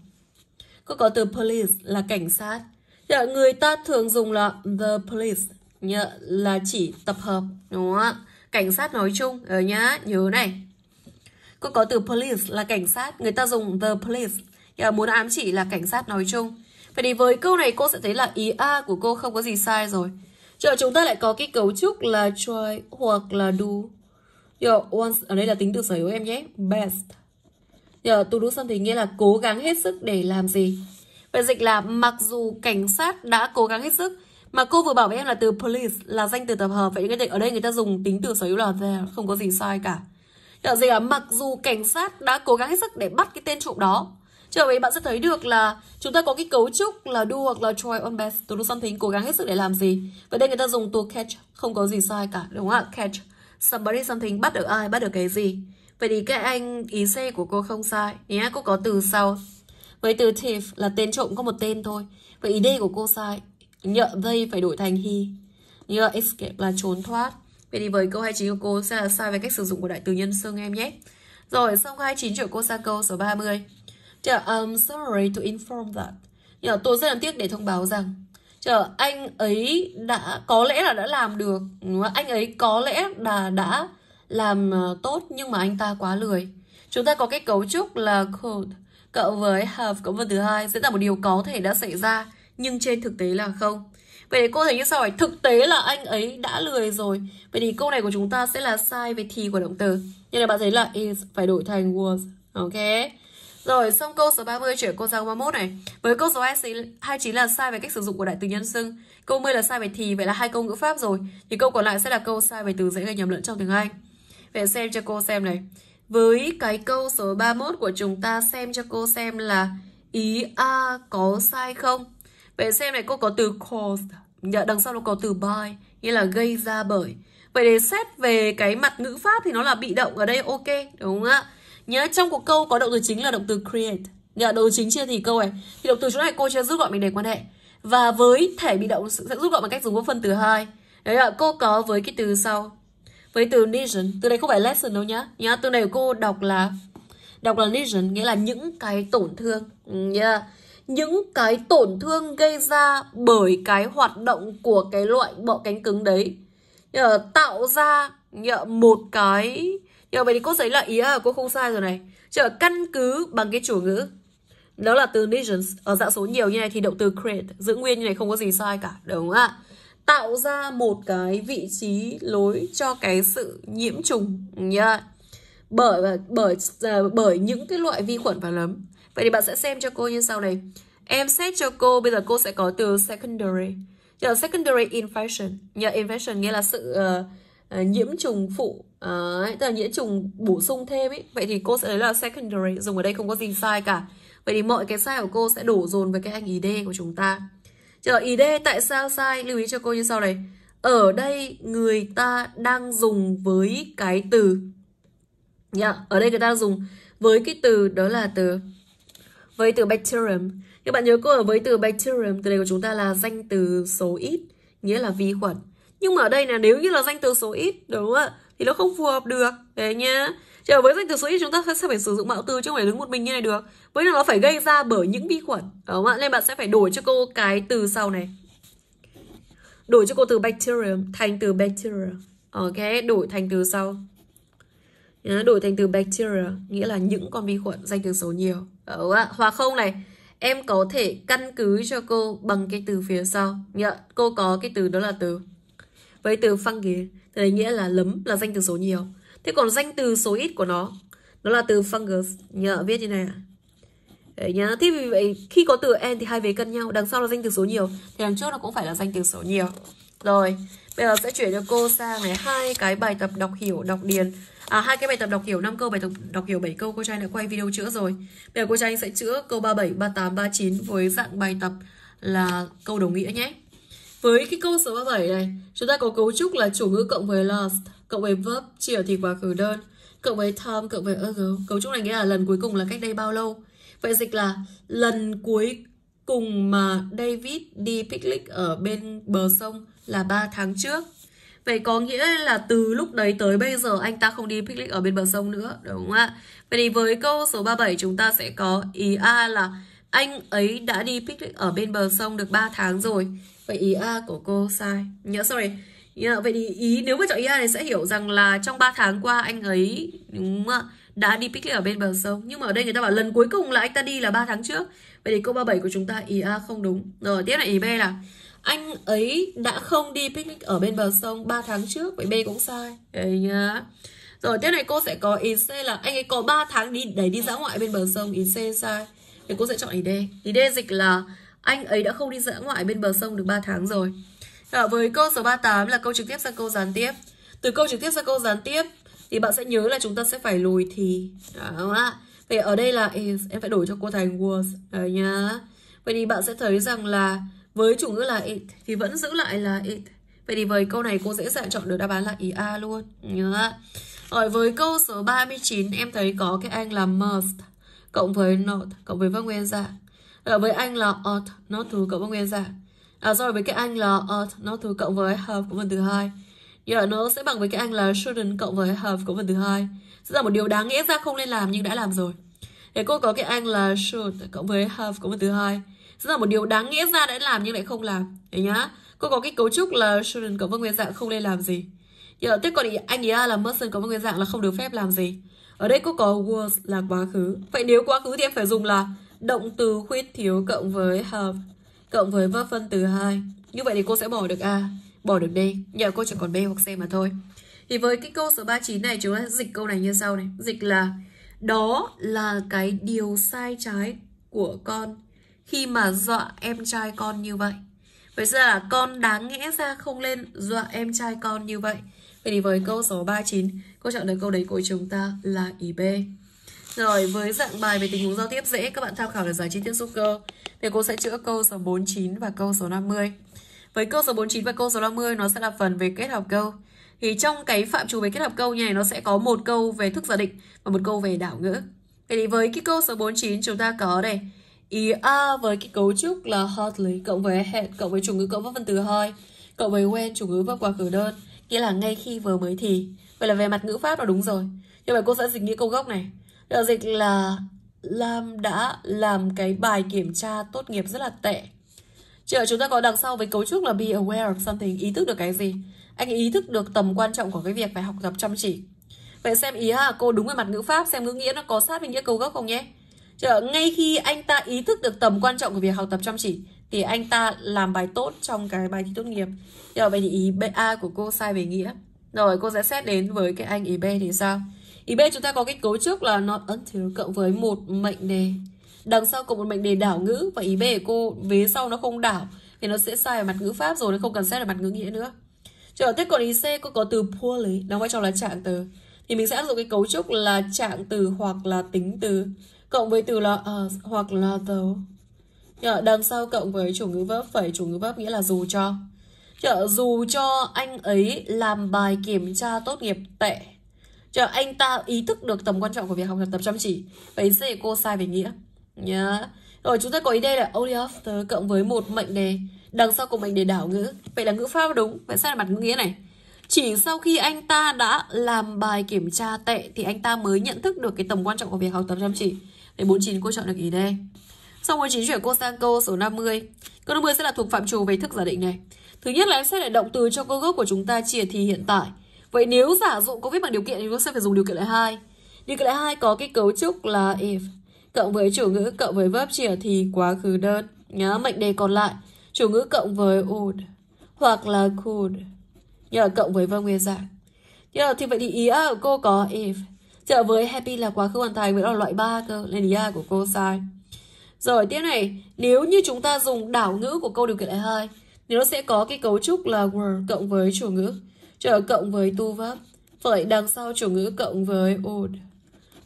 Cô có từ police là cảnh sát. Dạ, người ta thường dùng là the police nhớ, là chỉ tập hợp đúng không ạ cảnh sát nói chung ở ờ, nhá nhớ này cô có từ police là cảnh sát người ta dùng the police Giờ muốn ám chỉ là cảnh sát nói chung vậy thì với câu này cô sẽ thấy là ý a của cô không có gì sai rồi giờ chúng ta lại có cái cấu trúc là try hoặc là do giờ once ở đây là tính từ sở hữu em nhé best giờ to do something nghĩa là cố gắng hết sức để làm gì Vậy dịch là mặc dù cảnh sát đã cố gắng hết sức mà cô vừa bảo với em là từ police là danh từ tập hợp vậy nên ở đây người ta dùng tính từ sở hữu là there không có gì sai cả là gì là mặc dù cảnh sát đã cố gắng hết sức để bắt cái tên trộm đó Trở về bạn sẽ thấy được là chúng ta có cái cấu trúc là do hoặc là try on best to do something cố gắng hết sức để làm gì. Và đây người ta dùng to catch không có gì sai cả đúng không ạ? Catch somebody something bắt được ai, bắt được cái gì. Vậy thì cái anh ý C của cô không sai nhé, cô có từ sau. Với từ thief là tên trộm có một tên thôi. Vậy ý D của cô sai nhợ vây phải đổi thành he là escape là trốn thoát Vậy thì với câu 29 của cô sẽ là sai về cách sử dụng của đại từ nhân xưng em nhé. Rồi, xong 29 triệu cô sang câu số 30. Chờ, um sorry to inform that. Nhờ, tôi rất là tiếc để thông báo rằng chờ anh ấy đã có lẽ là đã làm được anh ấy có lẽ là đã làm ờ, tốt nhưng mà anh ta quá lười chúng ta có cái cấu trúc là could cộng với have cộng với thứ hai sẽ là một điều có thể đã xảy ra nhưng trên thực tế là không vậy thì cô thấy như sau ấy thực tế là anh ấy đã lười rồi vậy thì câu này của chúng ta sẽ là sai về thì của động từ như là bạn thấy là is phải đổi thành was ok rồi xong câu số 30 chuyển cô sang 31 này Với câu số 29 là sai về cách sử dụng của đại từ nhân xưng Câu 10 là sai về thì Vậy là hai câu ngữ pháp rồi Thì câu còn lại sẽ là câu sai về từ dễ gây nhầm lẫn trong tiếng Anh Vậy xem cho cô xem này Với cái câu số 31 của chúng ta xem cho cô xem là Ý A có sai không Vậy xem này cô có từ caused à? Nhờ đằng sau nó có từ by Nghĩa là gây ra bởi Vậy để xét về cái mặt ngữ pháp thì nó là bị động ở đây ok đúng không ạ? Nhớ trong cuộc câu có động từ chính là động từ create. nhờ động từ chính chia thì câu này. Thì động từ chỗ này cô sẽ giúp gọi mình để quan hệ. Và với thể bị động sẽ giúp gọi bằng cách dùng các phân từ hai. Đấy là cô có với cái từ sau. Với từ vision, từ này không phải lesson đâu nhá. Nhá, từ này của cô đọc là đọc là lesion nghĩa là những cái tổn thương. Yeah. Ừ, những cái tổn thương gây ra bởi cái hoạt động của cái loại bọ cánh cứng đấy tạo ra một cái nhờ vậy thì cô thấy là ý là cô không sai rồi này chờ căn cứ bằng cái chủ ngữ đó là từ nations ở dạng số nhiều như này thì động từ create giữ nguyên như này không có gì sai cả đúng không ạ tạo ra một cái vị trí lối cho cái sự nhiễm trùng nhờ bởi bởi ờ, bởi những cái loại vi khuẩn và nấm Vậy thì bạn sẽ xem cho cô như sau này. Em xét cho cô, bây giờ cô sẽ có từ secondary. Giờ secondary infection. Nhờ infection nghĩa là sự uh, uh, nhiễm trùng phụ, uh, tức là nhiễm trùng bổ sung thêm ấy. Vậy thì cô sẽ lấy là secondary, dùng ở đây không có gì sai cả. Vậy thì mọi cái sai của cô sẽ đổ dồn với cái anh ID của chúng ta. Giờ ID tại sao sai? Lưu ý cho cô như sau này. Ở đây người ta đang dùng với cái từ. Nhá, yeah, ở đây người ta dùng với cái từ đó là từ với từ bacterium. Các bạn nhớ cô ở với từ bacterium, từ đây của chúng ta là danh từ số ít, nghĩa là vi khuẩn. Nhưng mà ở đây là nếu như là danh từ số ít, đúng không ạ? Thì nó không phù hợp được. Đấy nhá. Chờ với danh từ số ít chúng ta sẽ phải sử dụng mạo từ chứ không phải đứng một mình như này được. Với nó phải gây ra bởi những vi khuẩn. Đúng không ạ? Nên bạn sẽ phải đổi cho cô cái từ sau này. Đổi cho cô từ bacterium thành từ bacteria. Ok, đổi thành từ sau. Đổi thành từ bacteria, nghĩa là những con vi khuẩn danh từ số nhiều ạ à, hoặc không này em có thể căn cứ cho cô bằng cái từ phía sau nhá cô có cái từ đó là từ với từ phăng ghế thì nghĩa là lấm là danh từ số nhiều thế còn danh từ số ít của nó nó là từ fungus nhớ viết như này ạ Đấy nhá. Thế vì vậy khi có từ en thì hai vế cân nhau Đằng sau là danh từ số nhiều Thì đằng trước nó cũng phải là danh từ số nhiều Rồi Bây giờ sẽ chuyển cho cô sang này hai cái bài tập đọc hiểu, đọc điền à, hai cái bài tập đọc hiểu 5 câu bài tập đọc hiểu 7 câu cô cho đã quay video chữa rồi bây giờ cô cho sẽ chữa câu 37 38 39 với dạng bài tập là câu đồng nghĩa nhé với cái câu số 37 này chúng ta có cấu trúc là chủ ngữ cộng với last cộng với verb chỉ ở thì quá khứ đơn cộng với time cộng với ago cấu trúc này nghĩa là lần cuối cùng là cách đây bao lâu vậy dịch là lần cuối cùng mà David đi picnic ở bên bờ sông là 3 tháng trước Vậy có nghĩa là từ lúc đấy tới bây giờ anh ta không đi picnic ở bên bờ sông nữa, đúng không ạ? Vậy thì với câu số 37 chúng ta sẽ có ý A là anh ấy đã đi picnic ở bên bờ sông được 3 tháng rồi. Vậy ý A của cô sai. Nhớ yeah, sorry. Yeah, vậy thì ý nếu mà chọn ý A này sẽ hiểu rằng là trong 3 tháng qua anh ấy đúng không ạ? đã đi picnic ở bên bờ sông nhưng mà ở đây người ta bảo lần cuối cùng là anh ta đi là 3 tháng trước vậy thì câu 37 của chúng ta ý A không đúng rồi tiếp này ý B là anh ấy đã không đi picnic ở bên bờ sông 3 tháng trước vậy B cũng sai đấy nhá rồi tiếp này cô sẽ có ý C là anh ấy có 3 tháng đi để đi dã ngoại bên bờ sông ý C sai thì cô sẽ chọn ý D ý D dịch là anh ấy đã không đi dã ngoại bên bờ sông được 3 tháng rồi à, với câu số 38 là câu trực tiếp sang câu gián tiếp từ câu trực tiếp sang câu gián tiếp thì bạn sẽ nhớ là chúng ta sẽ phải lùi thì Đó không ạ vậy ở đây là is em phải đổi cho cô thành was Đấy nhá vậy thì bạn sẽ thấy rằng là với chủ ngữ là it thì vẫn giữ lại là it Vậy thì với câu này cô dễ dàng chọn được đáp án là ý A luôn nhớ Rồi với câu số 39 em thấy có cái anh là must cộng với not cộng với vâng nguyên dạng Rồi với anh là ought not to cộng với vâng nguyên dạng À rồi với cái anh là ought not to cộng với have của phần thứ hai giờ nó sẽ bằng với cái anh là shouldn't cộng với have của phần thứ hai Sẽ là một điều đáng nghĩa ra không nên làm nhưng đã làm rồi Để cô có cái anh là should cộng với have của phần thứ hai rất là một điều đáng nghĩa ra đã làm nhưng lại không làm đấy nhá cô có cái cấu trúc là student có một nguyên dạng không nên làm gì giờ tiếp còn ý, anh ý là person có một nguyên dạng là không được phép làm gì ở đây cô có was là quá khứ vậy nếu quá khứ thì em phải dùng là động từ khuyết thiếu cộng với have cộng với verb phân từ hai như vậy thì cô sẽ bỏ được a bỏ được b nhờ cô chỉ còn b hoặc c mà thôi thì với cái câu số 39 này chúng ta dịch câu này như sau này dịch là đó là cái điều sai trái của con khi mà dọa em trai con như vậy Vậy ra là con đáng nghĩa ra không lên dọa em trai con như vậy Vậy thì với câu số 39 câu trả lời câu đấy của chúng ta là ý B Rồi với dạng bài về tình huống giao tiếp dễ Các bạn tham khảo được giải trí tiếp xúc cơ Thì cô sẽ chữa câu số 49 và câu số 50 Với câu số 49 và câu số 50 Nó sẽ là phần về kết hợp câu Thì trong cái phạm trù về kết hợp câu này Nó sẽ có một câu về thức giả định Và một câu về đảo ngữ Vậy thì với cái câu số 49 chúng ta có đây ý a à, với cái cấu trúc là hardly cộng với hẹn cộng với chủ ngữ cộng với phần từ hơi cộng với when chủ ngữ và quá khứ đơn nghĩa là ngay khi vừa mới thì vậy là về mặt ngữ pháp là đúng rồi nhưng mà cô sẽ dịch nghĩa câu gốc này được dịch là Lam đã làm cái bài kiểm tra tốt nghiệp rất là tệ Chứ chúng ta có đằng sau với cấu trúc là be aware of something Ý thức được cái gì Anh ý thức được tầm quan trọng của cái việc phải học tập chăm chỉ Vậy xem ý là cô đúng về mặt ngữ pháp Xem ngữ nghĩa nó có sát với nghĩa câu gốc không nhé Chờ ngay khi anh ta ý thức được tầm quan trọng của việc học tập chăm chỉ thì anh ta làm bài tốt trong cái bài thi tốt nghiệp. Giờ vậy thì ý B A của cô sai về nghĩa. Rồi cô sẽ xét đến với cái anh ý B thì sao? Ý B chúng ta có cái cấu trúc là nó ấn thiếu cộng với một mệnh đề. Đằng sau cộng một mệnh đề đảo ngữ và ý B của cô vế sau nó không đảo thì nó sẽ sai ở mặt ngữ pháp rồi nó không cần xét ở mặt ngữ nghĩa nữa. Trở tiếp còn ý C cô có từ poorly đóng vai trò là trạng từ thì mình sẽ áp dụng cái cấu trúc là trạng từ hoặc là tính từ cộng với từ là as ờ, hoặc là though. Dạ, đằng sau cộng với chủ ngữ verb phẩy chủ ngữ verb nghĩa là dù cho. Dạ, dù cho anh ấy làm bài kiểm tra tốt nghiệp tệ. Dạ, anh ta ý thức được tầm quan trọng của việc học tập chăm chỉ. Vậy sẽ cô sai về nghĩa. nhớ Rồi chúng ta có ý đây là only after cộng với một mệnh đề. Đằng sau của mệnh đề đảo ngữ. Vậy là ngữ pháp đúng. Vậy sao là mặt ngữ nghĩa này? Chỉ sau khi anh ta đã làm bài kiểm tra tệ thì anh ta mới nhận thức được cái tầm quan trọng của việc học tập chăm chỉ. Đến 49 cô chọn được ý D. Sau 49 chuyển cô sang câu số 50. Câu 50 sẽ là thuộc phạm trù về thức giả định này. Thứ nhất là em xét lại động từ cho câu gốc của chúng ta chỉ thì hiện tại. Vậy nếu giả dụ có viết bằng điều kiện thì chúng ta sẽ phải dùng điều kiện lại hai. Điều kiện lại hai có cái cấu trúc là if cộng với chủ ngữ cộng với verb chỉ thì quá khứ đơn. Nhớ mệnh đề còn lại chủ ngữ cộng với would hoặc là could nhờ cộng với vâng nguyên dạng. Nhờ thì vậy thì ý ở cô có if Chợ với happy là quá khứ hoàn thành với là loại 3 cơ. Nên ý của cô sai. Rồi tiếp này, nếu như chúng ta dùng đảo ngữ của câu điều kiện lại 2 thì nó sẽ có cái cấu trúc là were cộng với chủ ngữ, trở cộng với tu verb. Vậy đằng sau chủ ngữ cộng với would.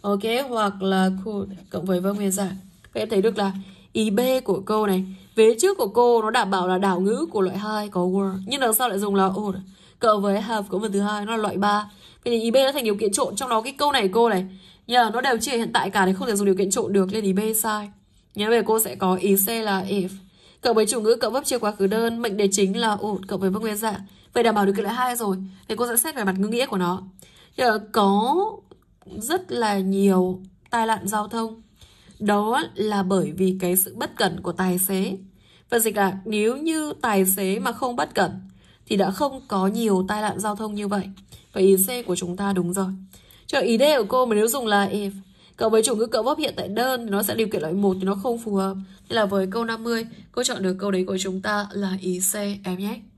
Ok, hoặc là could cộng với verb vâng nguyên dạng. Các em thấy được là ý B của câu này, vế trước của cô nó đảm bảo là đảo ngữ của loại 2 có were, nhưng đằng sau lại dùng là would cộng với have cũng phần thứ hai nó là loại 3 Thế thì ý B nó thành điều kiện trộn Trong đó cái câu này cô này nhờ Nó đều chia hiện tại cả thì không thể dùng điều kiện trộn được Nên ý B sai Nhớ về cô sẽ có ý C là if Cộng với chủ ngữ cộng vấp chia quá khứ đơn Mệnh đề chính là ổn cộng với vấp nguyên dạng Vậy đảm bảo được cái loại hai rồi Thì cô sẽ xét về mặt ngữ nghĩa của nó nhờ có rất là nhiều tai nạn giao thông Đó là bởi vì cái sự bất cẩn của tài xế Và dịch là nếu như tài xế mà không bất cẩn Thì đã không có nhiều tai nạn giao thông như vậy và ý C của chúng ta đúng rồi. Chờ ý D của cô mà nếu dùng là if cộng với chủ ngữ cộng vấp hiện tại đơn thì nó sẽ điều kiện loại một thì nó không phù hợp. Nên là với câu 50, cô chọn được câu đấy của chúng ta là ý C em nhé.